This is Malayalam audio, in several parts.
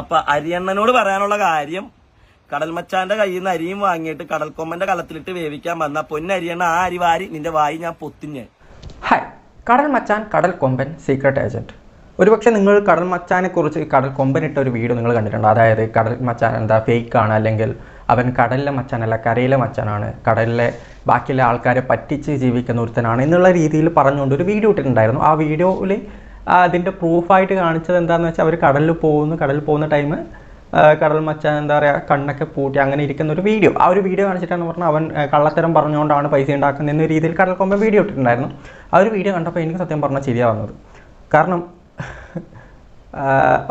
അപ്പൊ അരിയണ്ണനോട് പറയാനുള്ള കാര്യം കടൽമച്ചാന്റെ കയ്യിൽ നിന്ന് അരിയും വാങ്ങിയിട്ട് കടൽക്കൊമ്മന്റെ കലത്തിലിട്ട് വേവിക്കാൻ വന്ന പൊന്നരിയണ്ണ ആ അരി വാരി നിന്റെ വായി ഞാൻ പൊത്തിഞ്ഞ് ഹായ് കടൽ മച്ചാൻ കടൽ കൊമ്പൻ സീക്രട്ട് ഏജന്റ് ഒരുപക്ഷെ നിങ്ങൾ കടൽ മച്ചാനെ കുറിച്ച് കടൽ കൊമ്പനിട്ട ഒരു വീഡിയോ നിങ്ങൾ കണ്ടിട്ടുണ്ട് അതായത് കടൽ മച്ചാൻ എന്താ ഫേക്ക് ആണ് അല്ലെങ്കിൽ അവൻ കടലിലെ മച്ചാനല്ല കരയിലെ മച്ചാനാണ് കടലിലെ ബാക്കിയുള്ള ആൾക്കാരെ പറ്റിച്ച് ജീവിക്കുന്ന ഒരുത്തനാണ് എന്നുള്ള രീതിയിൽ പറഞ്ഞുകൊണ്ട് ഒരു വീഡിയോ ഇട്ടിട്ടുണ്ടായിരുന്നു ആ വീഡിയോയിൽ അതിൻ്റെ പ്രൂഫായിട്ട് കാണിച്ചത് എന്താണെന്ന് വെച്ചാൽ അവർ കടലിൽ പോകുന്നു കടലിൽ പോകുന്ന ടൈം കടൽ മച്ചാൻ എന്താ പറയുക കണ്ണൊക്കെ പൂട്ടി അങ്ങനെ ഇരിക്കുന്ന ഒരു വീഡിയോ ആ ഒരു വീഡിയോ കാണിച്ചിട്ടാണ് പറഞ്ഞാൽ അവൻ കള്ളത്തരം പറഞ്ഞുകൊണ്ടാണ് പൈസ ഉണ്ടാക്കുന്നത് എന്ന രീതിയിൽ കടൽ കൊമ്പൻ വീഡിയോ ഇട്ടിട്ടുണ്ടായിരുന്നു ആ ഒരു വീഡിയോ കണ്ടപ്പോൾ എനിക്ക് സത്യം പറഞ്ഞാൽ ശരിയാവുന്നത് കാരണം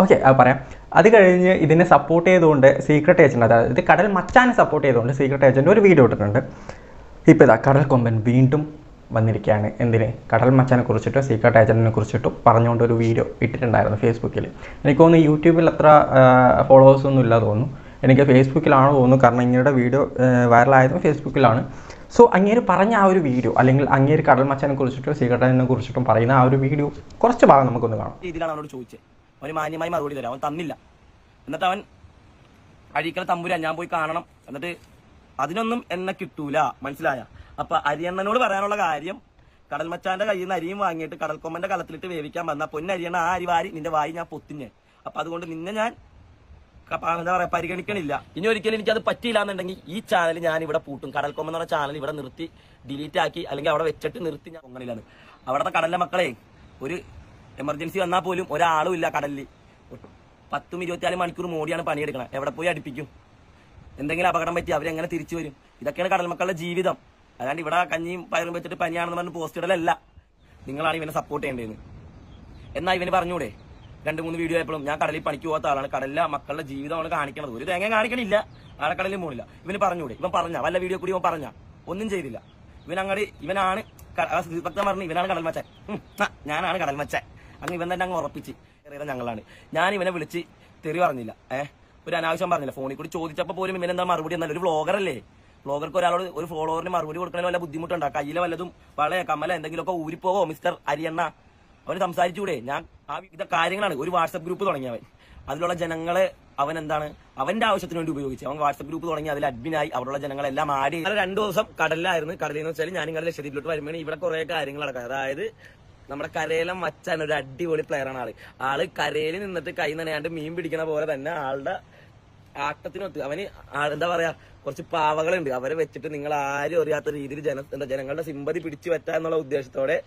ഓക്കെ പറയാം അത് കഴിഞ്ഞ് ഇതിനെ സപ്പോർട്ട് ചെയ്തുകൊണ്ട് സീക്രട്ട് ഏജൻറ്റ് അതായത് ഇത് കടൽ മച്ചാനെ സപ്പോർട്ട് ചെയ്തുകൊണ്ട് സീക്രട്ട് ഏജൻറ്റ് ഒരു വീഡിയോ ഇട്ടിട്ടുണ്ട് ഇപ്പോൾ ഇതാ കടൽ കൊമ്പൻ വീണ്ടും വന്നിരിക്കുകയാണ് എന്തിന് കടൽ മച്ചാനെ കുറിച്ചിട്ടും സീക്രട്ട് ഏജൻറ്റിനെ കുറിച്ചിട്ടും പറഞ്ഞുകൊണ്ട് ഒരു വീഡിയോ ഇട്ടിട്ടുണ്ടായിരുന്നു ഫേസ്ബുക്കിൽ എനിക്ക് തോന്നുന്നു യൂട്യൂബിൽ അത്ര ഫോളോവേഴ്സ് ഒന്നും ഇല്ല തോന്നുന്നു എനിക്ക് ഫേസ്ബുക്കിലാണ് തോന്നുന്നു കാരണം ഇങ്ങയുടെ വീഡിയോ വൈറലായതും ഫേസ്ബുക്കിലാണ് സോ അങ്ങേര് പറഞ്ഞ ആ ഒരു വീഡിയോ അല്ലെങ്കിൽ അങ്ങേര് കടൽ മച്ചാനെ കുറിച്ചിട്ടും സീക്രട്ടിനെ കുറിച്ചിട്ടും പറയുന്ന ആ ഒരു വീഡിയോ കുറച്ച് ഭാഗം നമുക്കൊന്ന് കാണാം രീതിയിലാണ് അവനോട് ചോദിച്ചത് അവന് മാന്യമായി മറുപടി തരാം അവൻ തന്നില്ല എന്നിട്ട് അവൻ അഴീക്കൽ തമ്പുരാ ഞാൻ പോയി കാണണം എന്നിട്ട് അതിനൊന്നും എന്നെ കിട്ടൂല മനസ്സിലായാ അപ്പൊ അരിയണ്ണനോട് പറയാനുള്ള കാര്യം കടൽമച്ചാന്റെ കയ്യിൽ നിന്ന് അരിയും വാങ്ങിയിട്ട് കടൽക്കൊമ്പന്റെ കലത്തിലിട്ട് വേവിക്കാൻ വന്ന പൊന്നരിയണ്ണ ആ അരി വാരി നിന്റെ വായി ഞാൻ പൊത്തിഞ്ഞ് അപ്പൊ അതുകൊണ്ട് നിന്നെ ഞാൻ എന്താ പറയാ പരിഗണിക്കണില്ല ഇനി ഒരിക്കലും എനിക്ക് അത് പറ്റിയില്ല എന്നുണ്ടെങ്കിൽ ഈ ചാനൽ ഞാൻ ഇവിടെ പൂട്ടും കടൽക്കൊമ്പ് എന്ന് പറഞ്ഞ ചാനൽ ഇവിടെ നിർത്തി ഡിലീറ്റ് ആക്കി അല്ലെങ്കിൽ അവിടെ വെച്ചിട്ട് നിർത്തി ഞാൻ അങ്ങനെയാണ് അവിടുത്തെ കടലിലെ മക്കളെ ഒരു എമർജൻസി വന്നാൽ പോലും ഒരാളും ഇല്ല കടലിൽ പത്തും ഇരുപത്തിനാല് മണിക്കൂർ മോടിയാണ് പണിയെടുക്കണം എവിടെ പോയി അടുപ്പിക്കും എന്തെങ്കിലും അപകടം പറ്റി അവരെങ്ങനെ തിരിച്ചു വരും ഇതൊക്കെയാണ് കടൽ മക്കളുടെ ജീവിതം അല്ലാണ്ട് ഇവിടെ കഞ്ഞിയും പയറും വെച്ചിട്ട് പനിയാണെന്ന് പറഞ്ഞ് പോസ്റ്റ് ഇടലല്ല നിങ്ങളാണ് ഇവനെ സപ്പോർട്ട് ചെയ്യേണ്ടത് എന്നാ ഇവന് പറഞ്ഞൂടെ രണ്ട് മൂന്ന് വീഡിയോ ആയപ്പോഴും ഞാൻ കടലിൽ പണിക്ക് പോകാത്ത ആളാണ് കടലിലെ മക്കളുടെ ജീവിതമാണ് കാണിക്കണത് ഒരു തേങ്ങ കാണിക്കണില്ല ആളെ കടലിൽ പോണില്ല ഇവന് പറഞ്ഞൂടെ ഇവൻ പറഞ്ഞ വല്ല വീഡിയോ കൂടി ഇവൻ പറഞ്ഞ ഒന്നും ചെയ്തില്ല ഇവൻ അങ്ങോട്ട് ഇവനാണ് ഭക്തൻ പറഞ്ഞു ഇവനാണ് കടൽ മച്ചൻ ഞാനാണ് കടൽ മച്ചൻ അങ്ങ് ഇവൻ തന്നെ അങ്ങ് ഉറപ്പിച്ച് ചെറിയ ഞങ്ങളാണ് ഞാൻ ഇവനെ വിളിച്ച് തെറി പറഞ്ഞില്ല ഏഹ് ഒരു അനാവശ്യം പറഞ്ഞില്ല ഫോണിൽ കൂടി ചോദിച്ചപ്പോൾ പോലും ഇവനെന്താ മറുപടി എന്നല്ല ഒരു അല്ലേ ബ്ലോഗർക്ക് ഒരാളോട് ഒരു ഫോളോവറിന് മറുപടി കൊടുക്കണതിൽ വല്ല ബുദ്ധിമുട്ടുണ്ടോ കയ്യിലെ വല്ലതും വളയോ കമല എന്തെങ്കിലുമൊക്കെ ഊരിപ്പോകോ മിസ്റ്റർ അരിയണ്ണ അവന് സംസാരിച്ചൂടെ ഞാൻ ആ വിവിധ കാര്യങ്ങളാണ് ഒരു വാട്സപ്പ് ഗ്രൂപ്പ് തുടങ്ങിയവൻ അതിലുള്ള ജനങ്ങളെ അവൻ എന്താണ് അവന്റെ ആവശ്യത്തിന് വേണ്ടി ഉപയോഗിച്ചു അവൻ വാട്സപ്പ് ഗ്രൂപ്പ് തുടങ്ങി അതിൽ അഡ്മിനായി അവിടെയുള്ള ജനങ്ങളെല്ലാം ആടി അത് രണ്ടു ദിവസം കടലിലായിരുന്നു കടലിൽ നിന്ന് വെച്ചാൽ ഞാൻ നിങ്ങളുടെ ലക്ഷദ്വീപിലോട്ട് വരുമ്പോൾ ഇവിടെ കുറെ കാര്യങ്ങൾ നടക്കുക അതായത് നമ്മുടെ കരയിലെ മച്ചാണ് ഒരു അടിപൊളി പ്ലെയറാണ് ആള് ആള് കരയിൽ നിന്നിട്ട് കൈ നനയാണ്ട് മീൻ പിടിക്കണ പോലെ തന്നെ ആളുടെ ആട്ടത്തിനൊത്ത് അവന് എന്താ പറയാ കുറച്ച് പാവകളുണ്ട് അവരെ വെച്ചിട്ട് നിങ്ങൾ ആരും അറിയാത്ത രീതിയിൽ ജന എന്താ ജനങ്ങളുടെ സിമ്പതി പിടിച്ചു പറ്റുക എന്നുള്ള ഉദ്ദേശത്തോടെ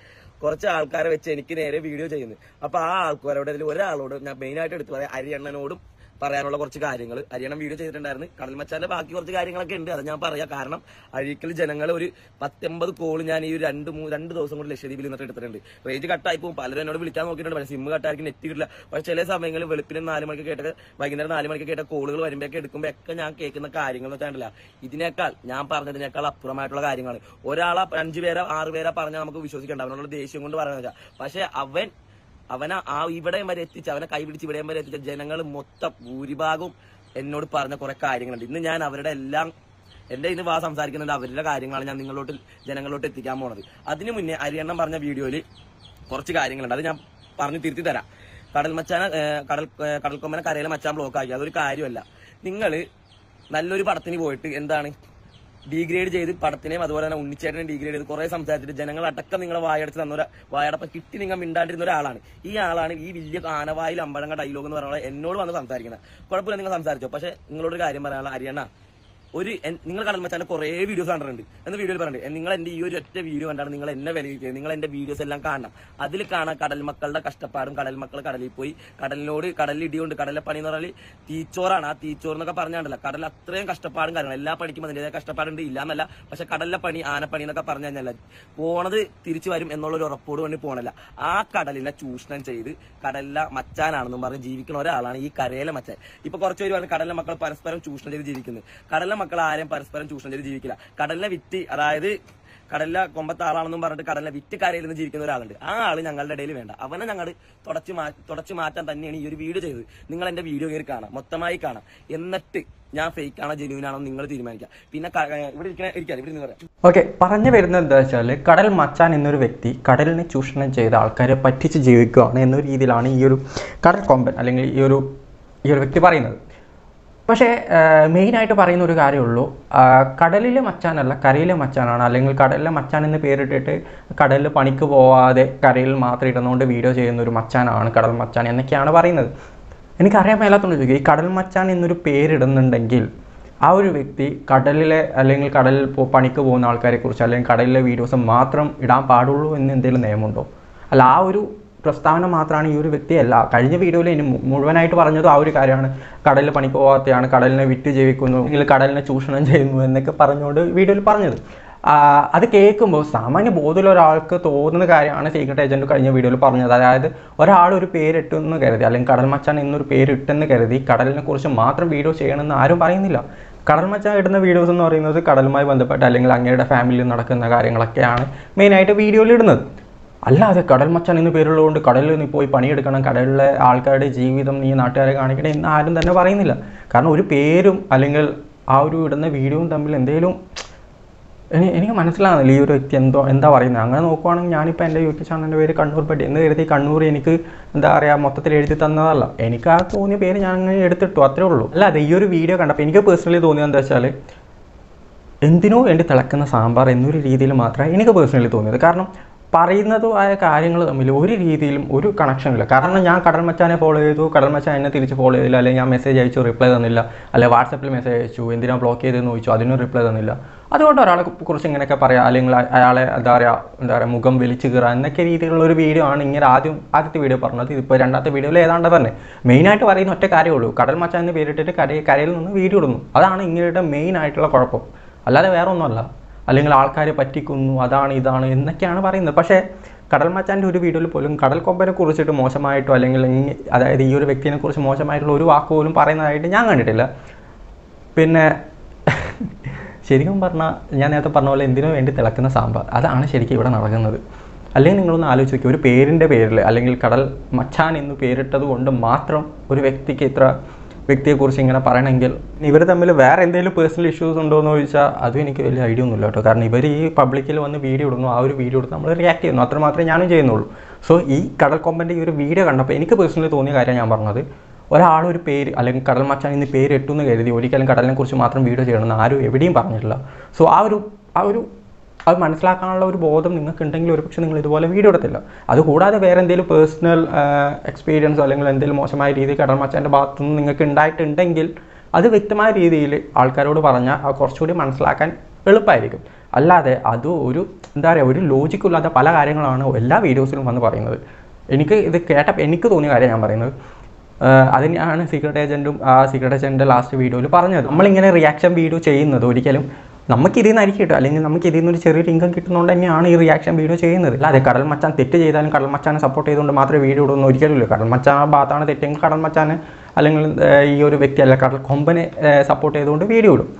കുറച്ച് ആൾക്കാരെ വെച്ച് എനിക്ക് നേരെ വീഡിയോ ചെയ്യുന്നു അപ്പൊ ആ ആൾക്കാരോട് ഒരാളോട് ഞാൻ മെയിനായിട്ട് എടുത്തു പറയാം അരിയണ്ണനോടും പറയാനുള്ള കുറച്ച് കാര്യങ്ങൾ അരിയണം വീഡിയോ ചെയ്തിട്ടുണ്ടായിരുന്നു കടൽ ബാക്കി കുറച്ച് കാര്യങ്ങളൊക്കെ ഉണ്ട് അത് ഞാൻ പറയാം കാരണം അഴീക്കൽ ജനങ്ങൾ ഒരു പത്തൊമ്പത് കോൾ ഞാൻ ഈ ഒരു രണ്ട് രണ്ട് ദിവസം കൊണ്ട് ലക്ഷദ്വീപിൽ നിന്നിട്ട് എടുത്തിട്ടുണ്ട് റേഞ്ച് കട്ടായി പോകും പലരും എന്നോട് വിളിക്കാൻ നോക്കിയിട്ടുണ്ട് പക്ഷേ സിമ്മ് കട്ടായിരിക്കും നെറ്റ് കിട്ടില്ല പക്ഷേ ചില സമയങ്ങളിൽ വെളുപ്പിന് നാല് മണിക്ക് കേട്ട വൈകുന്നേരം നാല് മണിക്ക് കേട്ട കോളുകൾ വരുമ്പോഴൊക്കെ എടുക്കുമ്പോൾ ഒക്കെ ഞാൻ കേൾക്കുന്ന കാര്യങ്ങൾ എന്ന് ഇതിനേക്കാൾ ഞാൻ പറഞ്ഞതിനേക്കാൾ അപ്പുറമായിട്ടുള്ള കാര്യങ്ങളാണ് ഒരാളെ അഞ്ചു പേരെ ആറ് പേരെ പറഞ്ഞാൽ നമുക്ക് വിശ്വസിക്കേണ്ട അവനുള്ള ദേഷ്യം കൊണ്ട് പറയുന്നത് പക്ഷെ അവൻ അവനെ ആ ഇവിടെ വരെ എത്തിച്ച് അവനെ കൈപിടിച്ച് ഇവിടെ വരെ എത്തിച്ച ജനങ്ങൾ മൊത്തം ഭൂരിഭാഗവും എന്നോട് പറഞ്ഞ കുറെ കാര്യങ്ങളുണ്ട് ഇന്ന് ഞാൻ അവരുടെ എല്ലാം എന്റെ ഇന്ന് വാ സംസാരിക്കുന്നുണ്ട് അവരുടെ കാര്യങ്ങളാണ് ഞാൻ നിങ്ങളോട്ട് ജനങ്ങളോട്ട് എത്തിക്കാൻ പോണത് അതിനു മുന്നേ അരിയണ്ണം പറഞ്ഞ വീഡിയോയിൽ കുറച്ച് കാര്യങ്ങളുണ്ട് അത് ഞാൻ പറഞ്ഞു തിരുത്തി തരാം കടൽ മച്ചാന കടൽ കടൽക്കൊമ്പനെ കരയിലെ മച്ചാൻ ബ്ലോക്ക് ആക്കി അതൊരു കാര്യമല്ല നിങ്ങൾ നല്ലൊരു പടത്തിന് പോയിട്ട് എന്താണ് ഡീഗ്രേഡ് ചെയ്ത് പടത്തിനെയും അതുപോലെ തന്നെ ഉണ്ണിച്ചേട്ടനെ ഡീഗ്രേഡ് ചെയ്ത് കുറെ സംസാരിച്ചിട്ട് ജനങ്ങൾ അടക്കം നിങ്ങളെ വായടച്ച് തന്ന ഒരു വായടപ്പം കിട്ടി നിങ്ങൾ മിണ്ടാണ്ടിരുന്ന ഒരാളാണ് ഈ ആളാണ് ഈ വലിയ ആനവായിൽ അമ്പഴങ്ങ ഡയലോഗ് എന്ന് പറഞ്ഞ എന്നോട് വന്ന് സംസാരിക്കുന്നത് കുഴപ്പമില്ല നിങ്ങൾ സംസാരിച്ചോ പക്ഷെ നിങ്ങളോട് കാര്യം പറയാനുള്ള അരിയണ്ണ ഒരു നിങ്ങൾ കടൽ വെച്ചാൽ കുറേ വീഡിയോസ് കണ്ടിട്ടുണ്ട് എന്ന വീഡിയോയിൽ പറഞ്ഞിട്ടുണ്ട് നിങ്ങൾ എന്റെ ഈ ഒരു ഒറ്റ വീഡിയോ കണ്ടാണ് നിങ്ങൾ എന്നെ വിലയിരുത്തിയത് നിങ്ങൾ എന്റെ വീഡിയോസ് എല്ലാം കാണണം അതിൽ കാണാം കടൽ മക്കളുടെ കഷ്ടപ്പാടും കടൽ മക്കൾ കടലിൽ പോയി കടലിനോട് കടലിൽ ഇടിയുണ്ട് കടലിലെ പണി എന്ന് പറഞ്ഞാൽ തീച്ചോറാണ് ആ തീച്ചോർ എന്നൊക്കെ പറഞ്ഞാണ്ടല്ലോ കടൽ അത്രയും കഷ്ടപ്പാടും കാര്യങ്ങൾ എല്ലാ പണിക്കും അതിൻ്റെതായ കഷ്ടപ്പാടുണ്ട് ഇല്ലാന്നല്ല പക്ഷെ കടലിലെ പണി ആനപ്പണി എന്നൊക്കെ പറഞ്ഞു കഴിഞ്ഞാൽ പോണത് തിരിച്ചു വരും എന്നുള്ളൊരു ഉറപ്പോട് വേണ്ടി പോണല്ല ആ കടലിനെ ചൂഷണം ചെയ്ത് കടലിലെ മച്ചാനാണെന്നും പറഞ്ഞ് ജീവിക്കുന്ന ഒരാളാണ് ഈ കരയിലെ മച്ചാൻ ഇപ്പൊ കുറച്ചുപേര് പറഞ്ഞു കടലിലെ മക്കൾ പരസ്പരം ചൂഷണം ചെയ്ത് ജീവിക്കുന്നത് കടലിലെ മക്കൾ ആരെയും പരസ്പരം ചൂഷണം ചെയ്ത് ജീവിക്കില്ല കടലിനെ വിറ്റി അതായത് കടലിലെ കൊമ്പത്താറാണെന്നും പറഞ്ഞിട്ട് കടലിലെ വിറ്റ് കരയിൽ നിന്ന് ജീവിക്കുന്ന ഒരാളുണ്ട് ആ ആള് ഞങ്ങളുടെ ഇടയിൽ വേണ്ട അവനെ ഞങ്ങൾ തുടച്ചു മാ തുടച്ചു മാറ്റാൻ തന്നെയാണ് ഈ ഒരു വീഡിയോ ചെയ്തത് നിങ്ങൾ എന്റെ വീഡിയോ കയറി കാണാം മൊത്തമായി കാണാം എന്നിട്ട് ഞാൻ ഫേക്ക് ആണോ ജെന്യൂൻ ആണോ നിങ്ങൾ തീരുമാനിക്കുക പിന്നെ ഇവിടെ ഇരിക്കാൻ ഇരിക്കാം ഇവിടെ നിന്ന് പറയാം ഓക്കെ പറഞ്ഞു വരുന്നത് എന്താ വെച്ചാൽ കടൽ മച്ചാൻ എന്നൊരു വ്യക്തി കടലിനെ ചൂഷണം ചെയ്ത ആൾക്കാരെ പറ്റിച്ച് ജീവിക്കുകയാണ് എന്ന രീതിയിലാണ് ഈ ഒരു കടൽ കൊമ്പൻ അല്ലെങ്കിൽ ഈ ഒരു ഈ ഒരു വ്യക്തി പറയുന്നത് പക്ഷേ മെയിനായിട്ട് പറയുന്ന ഒരു കാര്യമുള്ളൂ കടലിലെ മച്ചാനല്ല കരയിലെ മച്ചാനാണ് അല്ലെങ്കിൽ കടലിലെ മച്ചാൻ എന്ന് പേരിട്ടിട്ട് കടലിൽ പണിക്ക് പോവാതെ കരയിൽ മാത്രം ഇരുന്നുകൊണ്ട് വീഡിയോ ചെയ്യുന്ന ഒരു മച്ചാനാണ് കടൽ മച്ചാൻ എന്നൊക്കെയാണ് പറയുന്നത് എനിക്കറിയാൻ മേലാത്തോണ്ട് ചോദിക്കുക ഈ കടൽ മച്ചാൻ എന്നൊരു പേരിടുന്നുണ്ടെങ്കിൽ ആ ഒരു വ്യക്തി കടലിലെ അല്ലെങ്കിൽ കടലിൽ പണിക്ക് പോകുന്ന ആൾക്കാരെ കുറിച്ച് അല്ലെങ്കിൽ കടലിലെ വീഡിയോസ് മാത്രം ഇടാൻ പാടുള്ളൂ എന്ന് എന്തെങ്കിലും നിയമമുണ്ടോ അല്ല ആ ഒരു പ്രസ്താവന മാത്രമാണ് ഈ ഒരു വ്യക്തിയല്ല കഴിഞ്ഞ വീഡിയോയിൽ ഇനി മുഴുവനായിട്ട് പറഞ്ഞത് ആ ഒരു കാര്യമാണ് കടലിൽ പണിക്ക് പോകാത്തയാണ് കടലിനെ വിറ്റ് ജീവിക്കുന്നു അല്ലെങ്കിൽ കടലിനെ ചൂഷണം ചെയ്യുന്നു എന്നൊക്കെ പറഞ്ഞുകൊണ്ട് വീഡിയോയിൽ പറഞ്ഞത് അത് കേൾക്കുമ്പോൾ സാമാന്യ ബോധമുള്ള ഒരാൾക്ക് തോന്നുന്ന കാര്യമാണ് സീക്രട്ട് ഏജൻറ്റ് കഴിഞ്ഞ വീഡിയോയിൽ പറഞ്ഞത് അതായത് ഒരാൾ ഒരു പേരിട്ടു എന്ന് കരുതി അല്ലെങ്കിൽ കടൽ മച്ചാൻ എന്നൊരു പേരിട്ടെന്ന് കരുതി കടലിനെ കുറിച്ച് മാത്രം വീഡിയോ ചെയ്യണമെന്ന് ആരും പറയുന്നില്ല കടൽ മച്ചാൻ ഇടുന്ന വീഡിയോസ് എന്ന് പറയുന്നത് കടലുമായി ബന്ധപ്പെട്ട് അല്ലെങ്കിൽ അങ്ങയുടെ ഫാമിലിയിൽ നടക്കുന്ന കാര്യങ്ങളൊക്കെയാണ് മെയിനായിട്ട് വീഡിയോയിൽ ഇടുന്നത് അല്ലാതെ കടൽ മച്ചാൻ എന്ന് കൊണ്ട് കടലിൽ നീ പോയി പണിയെടുക്കണം കടലിലെ ആൾക്കാരുടെ ജീവിതം നീ നാട്ടുകാരെ കാണിക്കണേ എന്ന് ആരും തന്നെ പറയുന്നില്ല കാരണം ഒരു പേരും അല്ലെങ്കിൽ ആ ഒരു ഇടുന്ന വീഡിയോയും തമ്മിൽ എന്തെങ്കിലും എനിക്ക് മനസ്സിലാകുന്നില്ല ഈ ഒരു വ്യക്തി എന്തോ എന്താ പറയുന്നത് അങ്ങനെ നോക്കുവാണെങ്കിൽ ഞാനിപ്പോൾ എൻ്റെ യൂട്യൂബ് ചാനലിൻ്റെ പേര് കണ്ണൂർ പെട്ടി എന്ന് കരുതി കണ്ണൂർ എനിക്ക് എന്താ പറയുക മൊത്തത്തിൽ എഴുതി തന്നതല്ല എനിക്ക് ആ തോന്നിയ പേര് ഞാൻ അങ്ങനെ എടുത്തിട്ടു അത്രേ ഉള്ളൂ അല്ല ഈ ഒരു വീഡിയോ കണ്ടപ്പോൾ എനിക്ക് പേഴ്സണലി തോന്നിയത് എന്താ വെച്ചാൽ എന്തിനോ വേണ്ടി തിളക്കുന്ന സാമ്പാർ എന്നൊരു രീതിയിൽ മാത്രമേ എനിക്ക് പേഴ്സണലി തോന്നിയത് കാരണം പറയുന്നതുമായ കാര്യങ്ങൾ തമ്മിൽ ഒരു രീതിയിലും ഒരു കണക്ഷനില്ല കാരണം ഞാൻ കടൽ മച്ചാനെ ഫോളോ ചെയ്തു കടൽ മച്ചാൻ എന്നെ തിരിച്ച് ഫോളോ ചെയ്തില്ല അല്ലെങ്കിൽ ഞാൻ മെസ്സേജ് അയച്ചു റിപ്ലൈ തന്നില്ല അല്ലെങ്കിൽ വാട്സപ്പിൽ മെസ്സേജ് അയച്ചു എന്തിനാ ബ്ലോക്ക് ചെയ്തതെന്ന് ചോദിച്ചു അതിനും റിപ്ലൈ തന്നില്ല അതുകൊണ്ട് ഒരാളെ കുറിച്ച് ഇങ്ങനെയൊക്കെ പറയാം അല്ലെങ്കിൽ അയാളെ എന്താ പറയുക എന്താ പറയുക മുഖം വലിച്ചു കയറാൻ എന്നൊക്കെ രീതിയിലുള്ള ഒരു വീഡിയോ ആണ് ഇങ്ങനെ ആദ്യം ആദ്യത്തെ വീഡിയോ പറഞ്ഞത് ഇതിപ്പോൾ രണ്ടാമത്തെ വീഡിയോയിൽ ഏതാണ്ട് തന്നെ മെയിനായിട്ട് പറയുന്ന ഒറ്റ കാര്യമുള്ളൂ കടൽ മച്ചാൻ എന്ന് പേരിട്ടിട്ട് കരയിൽ കരയിൽ നിന്ന് വീഡിയോ ഇടുന്നു അതാണ് ഇങ്ങനെയുടെ മെയിൻ ആയിട്ടുള്ള കുഴപ്പം അല്ലാതെ വേറെ ഒന്നുമല്ല അല്ലെങ്കിൽ ആൾക്കാരെ പറ്റിക്കുന്നു അതാണ് ഇതാണ് എന്നൊക്കെയാണ് പറയുന്നത് പക്ഷേ കടൽ ഒരു വീഡിയോയിൽ പോലും കടൽ കൊമ്പനെ കുറിച്ചിട്ട് മോശമായിട്ടോ അല്ലെങ്കിൽ അതായത് ഈ ഒരു വ്യക്തിയെ കുറിച്ച് മോശമായിട്ടുള്ള ഒരു വാക്ക് പോലും പറയുന്നതായിട്ട് ഞാൻ കണ്ടിട്ടില്ല പിന്നെ ശരിക്കും പറഞ്ഞാൽ ഞാൻ നേരത്തെ പറഞ്ഞ പോലെ എന്തിനു വേണ്ടി തിളക്കുന്ന സാമ്പാർ അതാണ് ശരിക്കും ഇവിടെ നടക്കുന്നത് അല്ലെങ്കിൽ നിങ്ങളൊന്ന് ആലോചിച്ച് നോക്കി ഒരു പേരിൻ്റെ പേരിൽ അല്ലെങ്കിൽ കടൽ മച്ചാൻ എന്ന് പേരിട്ടത് കൊണ്ട് മാത്രം ഒരു വ്യക്തിക്ക് ഇത്ര വ്യക്തിയെക്കുറിച്ച് ഇങ്ങനെ പറയണമെങ്കിൽ ഇവർ തമ്മിൽ വേറെ എന്തെങ്കിലും പേഴ്സണൽ ഇഷ്യൂസ് ഉണ്ടോ എന്ന് ചോദിച്ചാൽ അതും എനിക്ക് വലിയ ഐഡിയ ഒന്നുമില്ല കേട്ടോ കാരണം ഇവർ ഈ പബ്ലിക്കിൽ വന്ന് വീഡിയോ ഇടുന്നു ആ ഒരു വീഡിയോ എടുത്ത് നമ്മൾ റിയാക്ട് ചെയ്യുന്നു അത്ര മാത്രമേ ഞാനും ചെയ്യുന്നുള്ളൂ സോ ഈ കടൽ കൊമ്പൻ്റെ ഈ ഒരു വീഡിയോ കണ്ടപ്പോൾ എനിക്ക് പേഴ്സണലി തോന്നിയ കാര്യം ഞാൻ പറഞ്ഞത് ഒരാളൊരു പേര് അല്ലെങ്കിൽ കടൽ മച്ചാൻ ഇന്ന് പേര് എന്ന് കരുതി ഒരിക്കലും കടലിനെക്കുറിച്ച് മാത്രം വീഡിയോ ചെയ്യണമെന്ന് ആരും എവിടെയും പറഞ്ഞിട്ടില്ല സോ ആ ഒരു ആ ഒരു അത് മനസ്സിലാക്കാനുള്ള ഒരു ബോധം നിങ്ങൾക്ക് ഉണ്ടെങ്കിൽ ഒരു പക്ഷേ നിങ്ങൾ ഇതുപോലെ വീഡിയോ എടുത്തില്ല അതുകൂടാതെ വേറെ എന്തെങ്കിലും പേഴ്സണൽ എക്സ്പീരിയൻസ് അല്ലെങ്കിൽ എന്തെങ്കിലും മോശമായ രീതിയിൽ കടൽമച്ചാൻ്റെ ഭാഗത്തുനിന്ന് നിങ്ങൾക്ക് ഉണ്ടായിട്ടുണ്ടെങ്കിൽ അത് വ്യക്തമായ രീതിയിൽ ആൾക്കാരോട് പറഞ്ഞാൽ അത് കുറച്ചുകൂടി മനസ്സിലാക്കാൻ എളുപ്പമായിരിക്കും അല്ലാതെ അത് ഒരു എന്താ പറയുക ഒരു ലോജിക്കില്ലാത്ത പല കാര്യങ്ങളാണ് എല്ലാ വീഡിയോസിലും വന്ന് പറയുന്നത് എനിക്ക് ഇത് കേട്ട എനിക്ക് തോന്നിയ കാര്യം ഞാൻ പറയുന്നത് അതിനാണ് സീക്രട്ട് ഏജൻറ്റും ആ സീക്രട്ട് ഏജൻറ്റിൻ്റെ ലാസ്റ്റ് വീഡിയോയിൽ പറഞ്ഞത് നമ്മളിങ്ങനെ റിയാക്ഷൻ വീഡിയോ ചെയ്യുന്നത് ഒരിക്കലും നമുക്ക് ഇതിൽ നിന്നായിരിക്കും കിട്ടും അല്ലെങ്കിൽ നമുക്ക് ഇതിൽ നിന്നൊരു ചെറിയൊരു ഇൻകം കിട്ടുന്നതുകൊണ്ട് തന്നെയാണ് ഈ റിയാക്ഷൻ വീഡിയോ ചെയ്യുന്നത് അല്ലാതെ കടൽ മച്ചാൻ തെറ്റ് ചെയ്താലും കടൽ മച്ചാനെ സപ്പോർട്ട് ചെയ്തുകൊണ്ട് മാത്രമേ വീഡിയോ ഇടുന്നു ഒരിക്കലുമില്ല കടൽ മച്ചാൻ ആ ഭാഗത്താണ് തെറ്റെങ്കിൽ കടൽ മച്ചാനെ അല്ലെങ്കിൽ ഈ ഒരു വ്യക്തി അല്ല കടൽ കൊമ്പനെ സപ്പോർട്ട് ചെയ്തുകൊണ്ട് വീഡിയോ ഇടും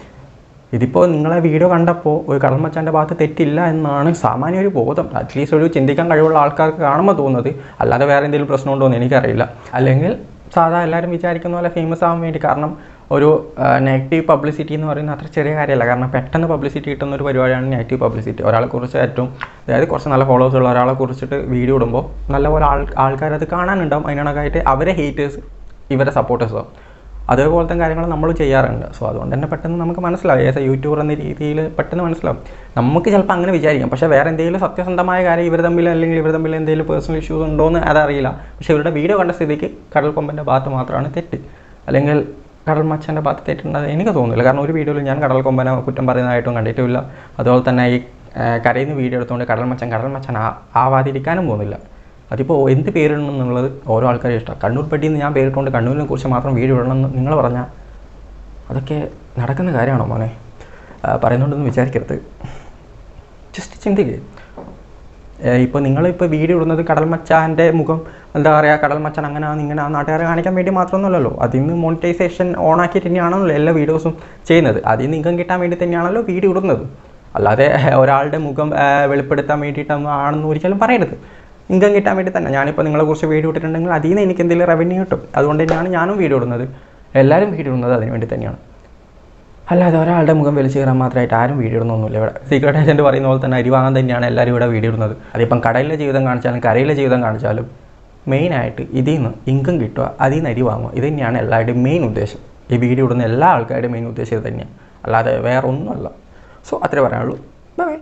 ഇതിപ്പോൾ നിങ്ങളെ വീഡിയോ കണ്ടപ്പോൾ ഒരു കടൽ മച്ചാൻ്റെ ഭാഗത്ത് തെറ്റില്ല എന്നാണ് സാമാന്യ ഒരു ബോധം അറ്റ്ലീസ്റ്റ് ഒരു ചിന്തിക്കാൻ കഴിവുള്ള ആൾക്കാർക്ക് കാണുമ്പോൾ തോന്നുന്നത് അല്ലാതെ വേറെ എന്തെങ്കിലും പ്രശ്നമുണ്ടോ എന്ന് എനിക്കറിയില്ല അല്ലെങ്കിൽ സാധാ എല്ലാവരും വിചാരിക്കുന്ന പോലെ ഫേമസ് ആവാൻ വേണ്ടി കാരണം ഒരു നെഗറ്റീവ് പബ്ലിസിറ്റി എന്ന് പറയുന്നത് അത്ര ചെറിയ കാര്യമല്ല കാരണം പെട്ടെന്ന് പബ്ലിസിറ്റി കിട്ടുന്ന ഒരു പരിപാടിയാണ് നെഗറ്റീവ് പബ്ലിസിറ്റി ഒരാളെ കുറിച്ച് ഏറ്റവും അതായത് കുറച്ച് നല്ല ഫോളോവേഴ്സ് ഉള്ള ഒരാളെ കുറിച്ചിട്ട് വീഡിയോ ഇടുമ്പോൾ നല്ലപോലെ ആൾ ആൾക്കാരത് കാണാനുണ്ടാവും അതിനകത്തായിട്ട് അവരെ ഹേറ്റേഴ്സ് ഇവരെ സപ്പോർട്ടേഴ്സോ അതേപോലത്തെ കാര്യങ്ങൾ നമ്മൾ ചെയ്യാറുണ്ട് സോ അതുകൊണ്ട് തന്നെ പെട്ടെന്ന് നമുക്ക് മനസ്സിലാവും ഏസ് എ യൂട്യൂബർ എന്ന രീതിയിൽ പെട്ടെന്ന് മനസ്സിലാവും നമുക്ക് ചിലപ്പോൾ അങ്ങനെ വിചാരിക്കാം പക്ഷേ വേറെ എന്തെങ്കിലും സത്യസന്ധമായ കാര്യം ഇവർ തമ്മിൽ അല്ലെങ്കിൽ ഇവർ തമ്മിൽ എന്തെങ്കിലും പേഴ്സണൽ ഇഷ്യൂസ് ഉണ്ടോ എന്ന് അതറിയില്ല പക്ഷേ ഇവരുടെ വീഡിയോ കണ്ട സ്ഥിതിക്ക് കടൽ കൊമ്പൻ്റെ ഭാഗത്ത് മാത്രമാണ് തെറ്റ് അല്ലെങ്കിൽ കടൽ മച്ചാൻ്റെ ഭാഗത്തേറ്റുണ്ടത് എനിക്ക് തോന്നുന്നില്ല കാരണം ഒരു വീഡിയോയിൽ ഞാൻ കടൽ കൊമ്പനെ കുറ്റം പറയുന്നതായിട്ടും കണ്ടിട്ടുമില്ല അതുപോലെ തന്നെ ഈ കരയിൽ നിന്ന് വീഡിയോ എടുത്തുകൊണ്ട് കടൽ മച്ചൻ കടൽ മച്ചാൻ ആവാതിരിക്കാനും പോകുന്നില്ല അതിപ്പോൾ എന്ത് പേരിടണമെന്നുള്ളത് എന്നുള്ളത് ഓരോ ആൾക്കാരും ഇഷ്ടമാണ് കണ്ണൂർ പെട്ടിയിൽ നിന്ന് ഞാൻ പേരിട്ടുകൊണ്ട് കണ്ണൂരിനെ കുറിച്ച് മാത്രം വീഡിയോ ഇടണം എന്ന് നിങ്ങൾ പറഞ്ഞാൽ അതൊക്കെ നടക്കുന്ന കാര്യമാണോ മോനെ പറയുന്നുണ്ടെന്ന് വിചാരിക്കരുത് ജസ്റ്റ് ചിന്തിക്കേ ഇപ്പോൾ നിങ്ങളിപ്പോൾ വീഡിയോ ഇടുന്നത് കടൽ മച്ചാൻ്റെ മുഖം എന്താ പറയുക കടൽ മച്ചൻ അങ്ങനെ ഇങ്ങനെ ആ നാട്ടുകാരെ കാണിക്കാൻ വേണ്ടി മാത്രമൊന്നുമല്ലല്ലോ അതിൽ നിന്ന് മോണിറ്റൈസേഷൻ ഓൺ ആക്കിയിട്ട് തന്നെയാണല്ലോ എല്ലാ വീഡിയോസും ചെയ്യുന്നത് അതിൽ നിന്ന് ഇൻകം കിട്ടാൻ വേണ്ടി തന്നെയാണല്ലോ വീഡിയോ ഇടുന്നത് അല്ലാതെ ഒരാളുടെ മുഖം വെളിപ്പെടുത്താൻ വേണ്ടിയിട്ടൊന്നും ആണെന്ന് ഒരിക്കലും പറയരുത് ഇൻകം കിട്ടാൻ വേണ്ടി തന്നെ ഞാനിപ്പോൾ കുറിച്ച് വീഡിയോ ഇട്ടിട്ടുണ്ടെങ്കിൽ അതിൽ നിന്ന് എനിക്ക് എന്തെങ്കിലും റവന്യൂ കിട്ടും അതുകൊണ്ട് തന്നെയാണ് ഞാനും വീഡിയോ ഇടുന്നത് എല്ലാവരും വീഡിയോ ഇടുന്നത് അതിന് വേണ്ടി തന്നെയാണ് അല്ലാതെ ഒരാളുടെ മുഖം വലിച്ചു കയറാൻ മാത്രമായിട്ട് ആരും വീഡിയോ ഇടുന്നൊന്നുമില്ല ഇവിടെ സീക്രട്ട് ഏജൻറ്റ് പറയുന്ന പോലെ തന്നെ അരിവാങ്ങാൻ തന്നെയാണ് എല്ലാവരും ഇവിടെ വീഡിയോ ഇടുന്നത് അതിപ്പം കടയിലെ ജീവിതം കാണിച്ചാലും കരയിലെ ജീവിതം കാണിച്ചാലും മെയിനായിട്ട് ഇതിൽ നിന്ന് ഇൻകം കിട്ടുക അതിൽ നിന്ന് അരി വാങ്ങുക ഇത് തന്നെയാണ് എല്ലാവരുടെയും മെയിൻ ഉദ്ദേശം ഈ വീഡിയോ ഇടുന്ന എല്ലാ ആൾക്കാരുടെയും മെയിൻ ഉദ്ദേശം ഇത് തന്നെയാണ് അല്ലാതെ വേറെ ഒന്നുമല്ല സോ അത്രേ പറയാനുള്ളൂ ബൈ